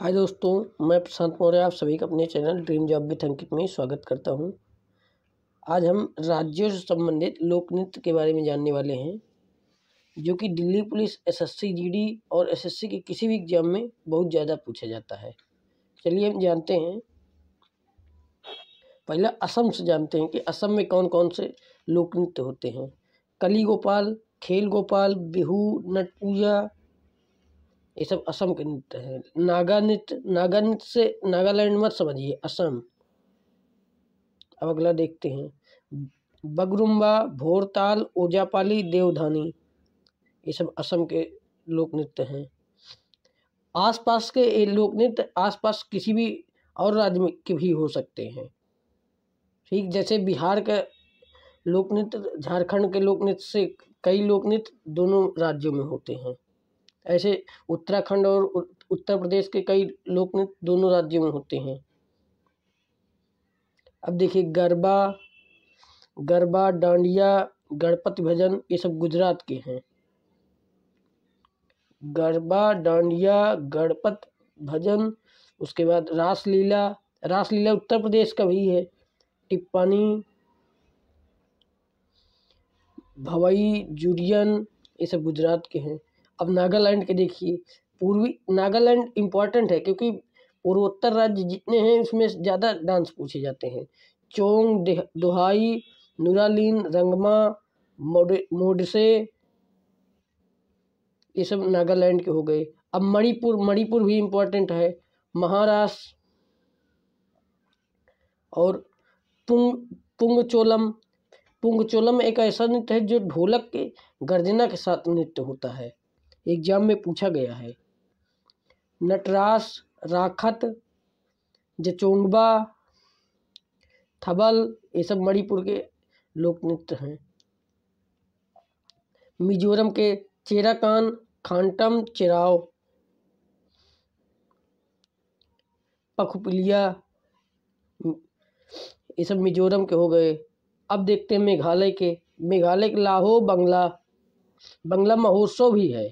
हाय दोस्तों मैं प्रशांत मौर्य आप सभी का अपने channel dream job with Ankit में स्वागत करता हूं आज हम राज्यों से संबंधित लोक नृत्य के बारे में जानने वाले हैं जो कि दिल्ली पुलिस एसएससी जीडी और एसएससी के किसी भी एग्जाम में बहुत ज़्यादा पूछा जाता है चलिए हम जानते हैं पहला असम से जानते हैं कि असम में कौन कौन से लोक नृत्य होते हैं कली गोपाल खेल गोपाल बिहू नट पूजा ये सब असम के नृत्य हैं नागा नृत्य नागा नृत्य से नागालैंड मत समझिए असम अब अगला देखते हैं बगरुम्बा भोरताल ओजापाली देवधानी ये सब असम के लोक नृत्य हैं आसपास के ये लोक नृत्य आसपास किसी भी और राज्य में के भी हो सकते हैं ठीक जैसे बिहार के लोक नृत्य झारखंड के लोक नृत्य से कई लोक नृत्य दोनों राज्यों में होते हैं ऐसे उत्तराखंड और उत्तर प्रदेश के कई लोक नृत्य दोनों राज्यों में होते हैं अब देखिए गरबा गरबा डांडिया गणपति भजन ये सब गुजरात के हैं गरबा डांडिया गणपत भजन उसके बाद रासलीला रासलीला उत्तर प्रदेश का भी है टिप्पणी भवई जुरियन ये सब गुजरात के हैं अब नागालैंड के देखिए पूर्वी नागालैंड इम्पॉर्टेंट है क्योंकि पूर्वोत्तर राज्य जितने हैं उसमें ज़्यादा डांस पूछे जाते हैं चोंग दोहाई नुरालीन रंगमा मोडे मोडसे ये सब नागालैंड के हो गए अब मणिपुर मणिपुर भी इम्पोर्टेंट है महाराष्ट्र और पुंग पुंगचोलम पुंगचोलम एक ऐसा नृत्य है जो ढोलक के गर्जना के साथ नृत्य होता है एग्जाम में पूछा गया है नटरास राखत जचोंगबा थबल ये सब मणिपुर के लोक नृत्य हैं मिजोरम के चेराकान खांटम चिराव पखुपलिया ये सब मिजोरम के हो गए अब देखते हैं मेघालय के मेघालय के लाहो बंगला बंगला महोत्सव भी है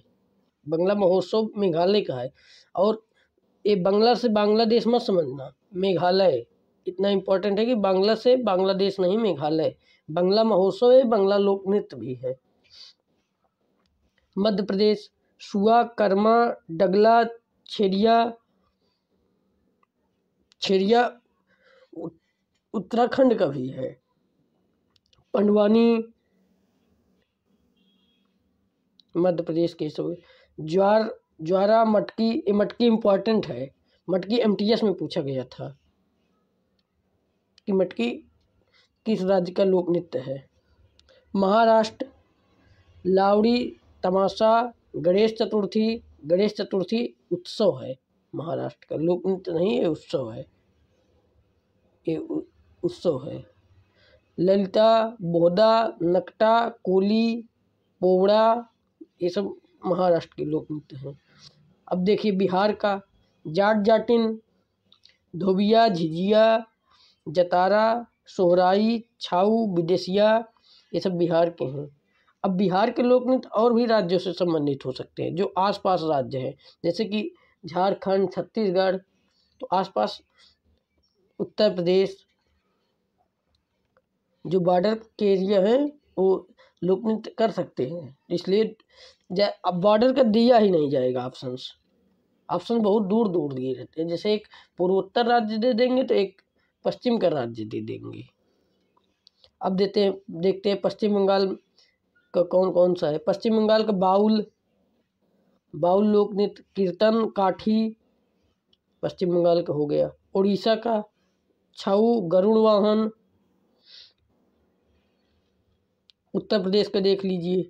बंगला महोत्सव मेघालय का है और ये बंगला से बांग्लादेश मत समझना मेघालय इतना इम्पोर्टेंट है कि बांग्ला से बांग्लादेश नहीं मेघालय बंगला महोत्सव है बंगला लोक नृत्य भी है मध्य प्रदेश सुआ कर्मा डगला छेड़िया छेड़िया उत्तराखंड का भी है पंडवानी मध्य प्रदेश के सब ज्वार ज्वारा मटकी मटकी इम्पॉर्टेंट है मटकी एमटीएस में पूछा गया था कि मटकी किस राज्य का लोक नृत्य है महाराष्ट्र लावड़ी तमाशा गणेश चतुर्थी गणेश चतुर्थी उत्सव है महाराष्ट्र का लोक नृत्य नहीं ये उत्सव है ये उत्सव है ललिता बोदा नकटा कोली पोवड़ा ये सब महाराष्ट्र के लोक नृत्य हैं अब देखिए बिहार का जाट जाटिन धोबिया झिझिया जतारा सोहराई छाऊ विदेशिया ये सब बिहार के हैं अब बिहार के लोक नृत्य और भी राज्यों से संबंधित हो सकते हैं जो आसपास राज्य हैं जैसे कि झारखंड छत्तीसगढ़ तो आसपास उत्तर प्रदेश जो बॉर्डर के एरिया हैं वो लोकनृत्य कर सकते हैं इसलिए अब बॉर्डर का दिया ही नहीं जाएगा ऑप्शंस ऑप्शन बहुत दूर दूर दिए रहते हैं जैसे एक पूर्वोत्तर राज्य दे देंगे तो एक पश्चिम का राज्य दे देंगे अब देते हैं देखते हैं पश्चिम बंगाल का कौन कौन सा है पश्चिम बंगाल का बाउल बाउल लोक नृत्य कीर्तन काठी पश्चिम बंगाल का हो गया उड़ीसा का छऊ गरुड़ वाहन उत्तर प्रदेश का देख लीजिए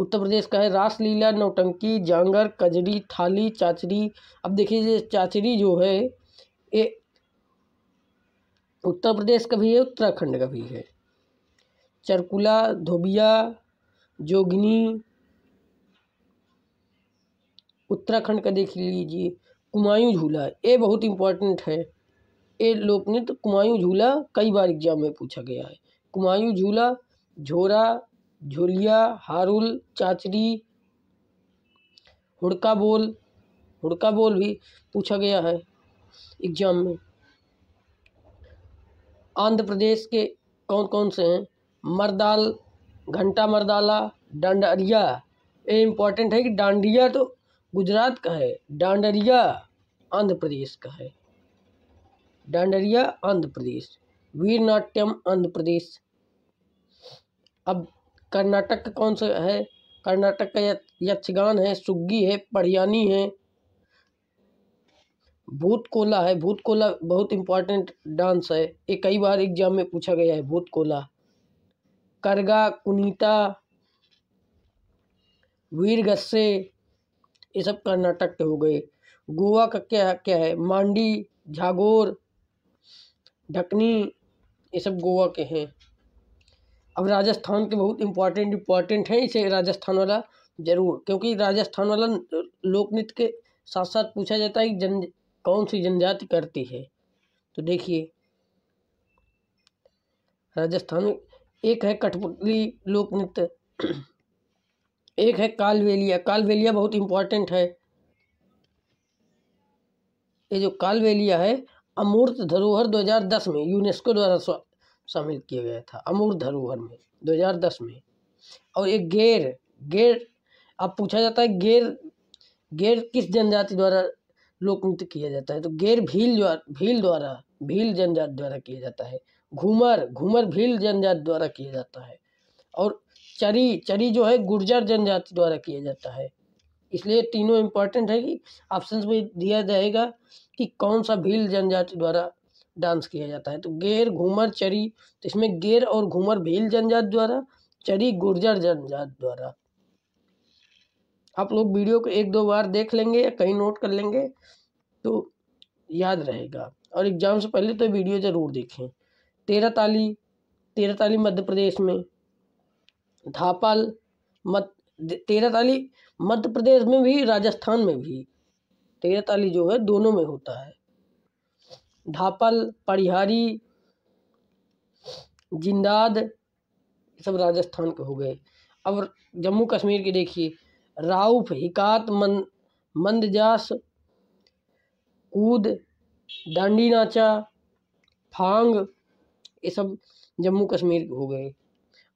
उत्तर प्रदेश का है रासलीला नौटंकी जांगर कजरी थाली चाचरी अब देखिए चाचरी जो है ये उत्तर प्रदेश का भी है उत्तराखंड का भी है चरकुला धोबिया जोगिनी उत्तराखंड का देख लीजिए कुमायूं झूला ये बहुत इम्पोर्टेंट है ये लोकनृत्य कुमायूं झूला कई बार एग्जाम में पूछा गया है कुमायूं झूला झोरा झोलिया हारुल चाचरी हुड़का बोल हुड़का बोल भी पूछा गया है एग्जाम में आंध्र प्रदेश के कौन कौन से हैं मरदाल घंटा मरदाला डांडरिया ये इम्पोर्टेंट है कि डांडिया तो गुजरात का है डांडरिया आंध्र प्रदेश का है डांडरिया आंध्र प्रदेश वीर नाट्यम आंध्र प्रदेश अब कर्नाटक का कौन सा है कर्नाटक का यक्षगान है सुग्गी है पढ़ियानी है भूत कोला है भूत कोला बहुत इम्पॉर्टेंट डांस है ये कई बार एग्जाम में पूछा गया है भूत कोला करगा कुनीता वीर गस्से ये सब कर्नाटक के हो गए गोवा का क्या क्या है मांडी झागोर ढकनी ये सब गोवा के हैं अब राजस्थान के बहुत इम्पोर्टेंट इम्पोर्टेंट हैं इसे राजस्थान वाला जरूर क्योंकि राजस्थान वाला लोक नृत्य के साथ साथ पूछा जाता है कि जन कौन सी जनजाति करती है तो देखिए राजस्थान एक है कठपुतली लोक नृत्य एक है कालवेलिया कालवेलिया बहुत इम्पोर्टेंट है ये जो कालवेलिया है अमूर्त धरोहर 2010 में यूनेस्को द्वारा शामिल किया गया था अमूर धरोहर में 2010 में और एक गैर गैर अब पूछा जाता है गैर गैर किस जनजाति द्वारा लोक नृत्य किया जाता है तो गैर भील द्वारा भील द्वारा भील जनजाति द्वारा किया जाता है घूमर घूमर भील जनजाति द्वारा किया जाता है और चरी चरी जो है गुर्जर जनजाति द्वारा किया जाता है इसलिए तीनों इम्पोर्टेंट है कि ऑप्शन में दिया जाएगा कि कौन सा भील जनजाति द्वारा डांस किया जाता है तो गेर घूमर चरी तो इसमें गेर और घूमर भील जनजात द्वारा चरी गुर्जर जनजात द्वारा आप लोग वीडियो को एक दो बार देख लेंगे या कहीं नोट कर लेंगे तो याद रहेगा और एग्जाम से पहले तो वीडियो ज़रूर देखें तेरह ताली तेरह ताली मध्य प्रदेश में धापाल मत तेरह ताली मध्य प्रदेश में भी राजस्थान में भी तेरह ताली जो है दोनों में होता है धापल परिहारी जिंदाद ये सब राजस्थान के हो गए अब जम्मू कश्मीर के देखिए राउफ हिकात मंद मंदजास कूद डांडी नाचा फांग ये सब जम्मू कश्मीर के हो गए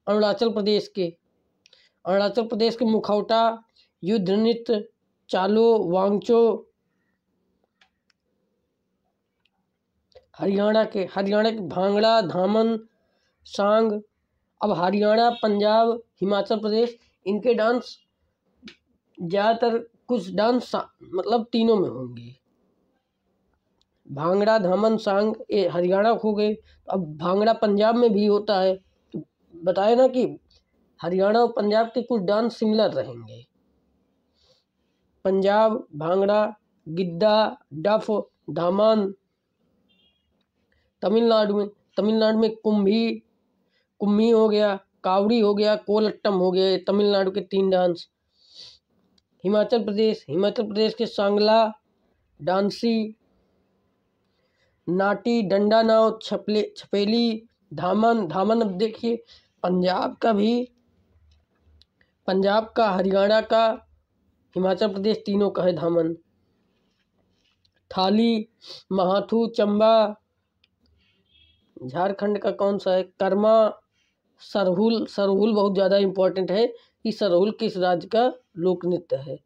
अरुणाचल प्रदेश के अरुणाचल प्रदेश के मुखौटा युद्ध नृत्य चालो वांगचो हरियाणा के हरियाणा के भांगड़ा धामन सांग अब हरियाणा पंजाब हिमाचल प्रदेश इनके डांस ज़्यादातर कुछ डांस मतलब तीनों में होंगे भांगड़ा धामन सांग ये हरियाणा हो गए अब भांगड़ा पंजाब में भी होता है तो बताए ना कि हरियाणा और पंजाब के कुछ डांस सिमिलर रहेंगे पंजाब भांगड़ा गिद्दा डफ धामन तमिलनाडु में तमिलनाडु में कुंभी कुम्भी हो गया कावड़ी हो गया कोलट्टम हो गया तमिलनाडु के तीन डांस हिमाचल प्रदेश हिमाचल प्रदेश के सांगला डांसी नाटी डंडा नाव छपले छपेली धामन धामन अब देखिए पंजाब का भी पंजाब का हरियाणा का हिमाचल प्रदेश तीनों का है धामन थाली महाथू चंबा झारखंड का कौन सा है कर्मा सरहुल सरहुल बहुत ज़्यादा इम्पोर्टेंट है कि सरहुल किस राज्य का लोक नृत्य है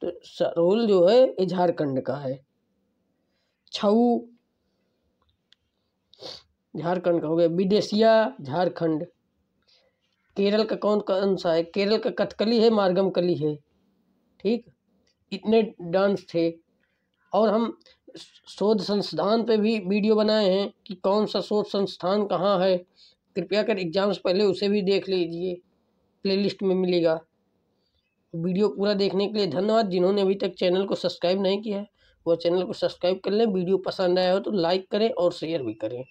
तो सरहुल जो है ये झारखंड का है छऊ झारखंड का हो गया विदेशिया झारखंड केरल का कौन कौन सा है केरल का कथकली है मार्गम कली है ठीक इतने डांस थे और हम शोध संस्थान पे भी वीडियो बनाए हैं कि कौन सा शोध संस्थान कहाँ है कृपया कर एग्जाम्स पहले उसे भी देख लीजिए प्लेलिस्ट में मिलेगा वीडियो पूरा देखने के लिए धन्यवाद जिन्होंने अभी तक चैनल को सब्सक्राइब नहीं किया है वो चैनल को सब्सक्राइब कर लें वीडियो पसंद आया हो तो लाइक करें और शेयर भी करें